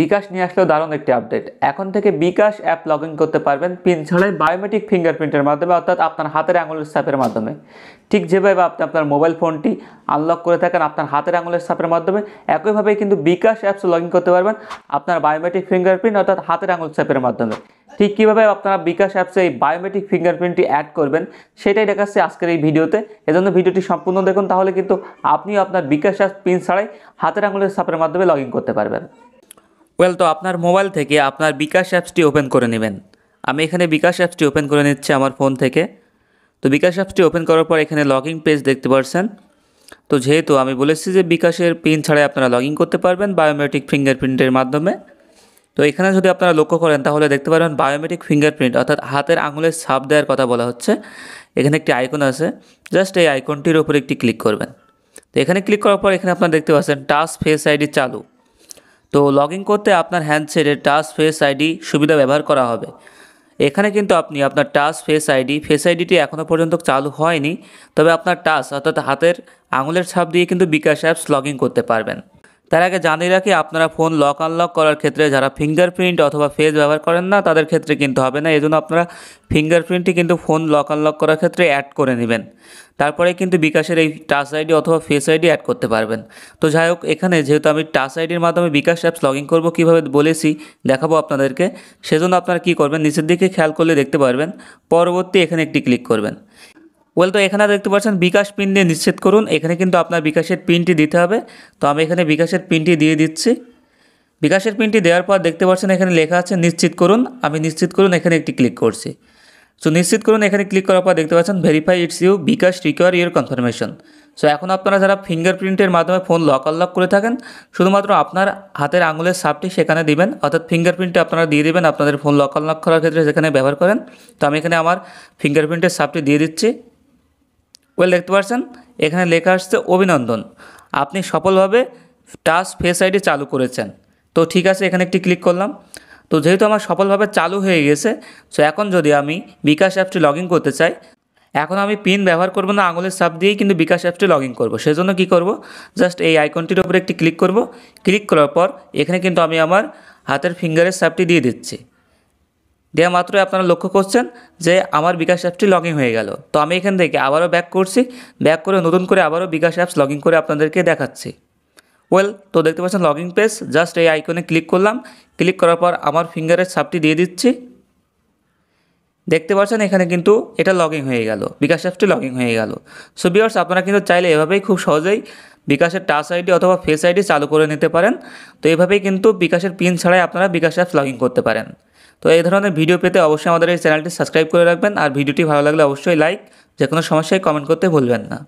বিকাশ নিয়ে আসলেও দারুণ একটি আপডেট এখন থেকে বিকাশ অ্যাপ লগ করতে পারবেন পিন ছাড়াই বায়োমেট্রিক ফিঙ্গারপ্রিন্টের মাধ্যমে অর্থাৎ আপনার হাতের আঙুলের সাপের মাধ্যমে ঠিক যেভাবে আপনি আপনার মোবাইল ফোনটি আনলক করে থাকেন আপনার হাতের আঙুলের সাপের মাধ্যমে একইভাবে কিন্তু বিকাশ অ্যাপস লগ করতে পারবেন আপনার বায়োমেট্রিক ফিঙ্গারপ্রিন্ট অর্থাৎ হাতের আঙুল ছাপের মাধ্যমে ঠিক কীভাবে আপনারা বিকাশ অ্যাপসে এই বায়োমেট্রিক ফিঙ্গারপ্রিন্টটি অ্যাড করবেন সেটাই দেখাচ্ছে আজকের এই ভিডিওতে এজন্য ভিডিওটি সম্পূর্ণ দেখুন তাহলে কিন্তু আপনিও আপনার বিকাশ অ্যাপ পিন ছাড়াই হাতের আঙুলের সাপের মাধ্যমে লগ করতে পারবেন ওয়েল তো আপনার মোবাইল থেকে আপনার বিকাশ অ্যাপসটি ওপেন করে নেবেন আমি এখানে বিকাশ অ্যাপসটি ওপেন করে নিচ্ছি আমার ফোন থেকে তো বিকাশ অ্যাপসটি ওপেন করার পর এখানে লগিং পেজ দেখতে পারছেন তো যেহেতু আমি বলেছি যে বিকাশের পিন ছাড়াই আপনারা লগ ইন করতে পারবেন বায়োমেট্রিক ফিঙ্গারপ্রিন্টের মাধ্যমে তো এখানে যদি আপনারা লক্ষ্য করেন তাহলে দেখতে পারবেন বায়োমেট্রিক ফিঙ্গারপ্রিন্ট অর্থাৎ হাতের আঙুলের ছাপ দেওয়ার কথা বলা হচ্ছে এখানে একটি আইকন আছে জাস্ট এই আইকনটির ওপর একটি ক্লিক করবেন তো এখানে ক্লিক করার পর এখানে আপনারা দেখতে পাচ্ছেন টাচ ফেস আইডি চালু তো লগ করতে আপনার হ্যান্ডসেটের টাচ ফেস আইডি সুবিধা ব্যবহার করা হবে এখানে কিন্তু আপনি আপনার টাচ ফেস আইডি ফেস আইডিটি এখনও পর্যন্ত চালু হয়নি তবে আপনার টাচ অর্থাৎ হাতের আঙুলের ছাপ দিয়ে কিন্তু বিকাশ অ্যাপস লগ করতে পারবেন তার আগে জানিয়ে রাখি আপনারা ফোন লক আনলক করার ক্ষেত্রে যারা ফিঙ্গারপ্রিন্ট অথবা ফেস ব্যবহার করেন না তাদের ক্ষেত্রে কিন্তু হবে না এজন্য আপনারা ফিঙ্গারপ্রিন্টটি কিন্তু ফোন লক আনলক করার ক্ষেত্রে অ্যাড করে নেবেন তারপরে কিন্তু বিকাশের এই টাচ আইডি অথবা ফেস আইডি অ্যাড করতে পারবেন তো যাই হোক এখানে যেহেতু আমি টাচ আইডির মাধ্যমে বিকাশ অ্যাপস লগ ইন করবো কীভাবে বলেছি দেখাবো আপনাদেরকে সেজন্য আপনারা কী করবেন নিচের দিকে খেয়াল করলে দেখতে পারবেন পরবর্তী এখানে একটি ক্লিক করবেন ওয়েল তো এখানে দেখতে পাচ্ছেন বিকাশ পিন দিয়ে নিশ্চিত করুন এখানে কিন্তু আপনার বিকাশের পিনটি দিতে হবে তো আমি এখানে বিকাশের পিনটি দিয়ে দিচ্ছি বিকাশের পিনটি দেওয়ার পর দেখতে পাচ্ছেন এখানে লেখা আছে নিশ্চিত করুন আমি নিশ্চিত করুন এখানে একটি ক্লিক করছি সো নিশ্চিত করুন এখানে ক্লিক করার পর দেখতে পাচ্ছেন verify it's you bKash require your confirmation so এখন আপনারা যারা ফিঙ্গারপ্রিন্টের মাধ্যমে ফোন লক আনলক করে থাকেন শুধুমাত্র আপনার হাতের আঙুলের সাপটি সেখানে দিবেন অর্থাৎ ফিঙ্গারপ্রিন্টে আপনারা দিয়ে দেবেন আপনাদের ফোন লক আনলক করার ক্ষেত্রে সেখানে ব্যবহার করেন তো আমি এখানে আমার ফিঙ্গারপ্রিন্টের সাপটি দিয়ে দিচ্ছি ওয়েল দেখতে পাচ্ছেন এখানে লেখা আসছে অভিনন্দন আপনি সফলভাবে টাচ ফেস আইডি চালু করেছেন তো ঠিক আছে এখানে একটি ক্লিক করলাম তো যেহেতু আমার সফলভাবে চালু হয়ে গেছে সো এখন যদি আমি বিকাশ অ্যাপটি লগ করতে চাই এখন আমি পিন ব্যবহার করব না আঙুলের সাপ দিয়েই কিন্তু বিকাশ অ্যাপটি লগ ইন করবো সেজন্য কী করব জাস্ট এই আইকনটির ওপরে একটি ক্লিক করব ক্লিক করার পর এখানে কিন্তু আমি আমার হাতের ফিঙ্গারের সাপটি দিয়ে দিচ্ছি দেওয়া মাত্রই আপনারা লক্ষ্য করছেন যে আমার বিকাশ অ্যাপটি লগ হয়ে গেল তো আমি এখান থেকে আবারও ব্যাক করছি ব্যাক করে নতুন করে আবারও বিকাশ অ্যাপস লগ করে আপনাদেরকে দেখাচ্ছি ওয়েল তো দেখতে পাচ্ছেন লগিং পেজ জাস্ট এই আইকনে ক্লিক করলাম ক্লিক করার পর আমার ফিঙ্গারের ছাপটি দিয়ে দিচ্ছি দেখতে পাচ্ছেন এখানে কিন্তু এটা লগিং হয়ে গেল বিকাশ অ্যাপটি লগিং হয়ে গেল সো বিয়ার্স আপনারা কিন্তু চাইলে এভাবেই খুব সহজেই বিকাশের টাচ আইডি অথবা ফেস আইডি চালু করে নিতে পারেন তো এভাবেই কিন্তু বিকাশের পিন ছাড়াই আপনারা বিকাশ অ্যাপস লগিং করতে পারেন তো এই ধরনের ভিডিও পেতে অবশ্যই আমাদের এই চ্যানেলটি সাবস্ক্রাইব করে রাখবেন আর ভিডিওটি ভালো লাগলে অবশ্যই লাইক যে কোনো সমস্যায় কমেন্ট করতে ভুলবেন না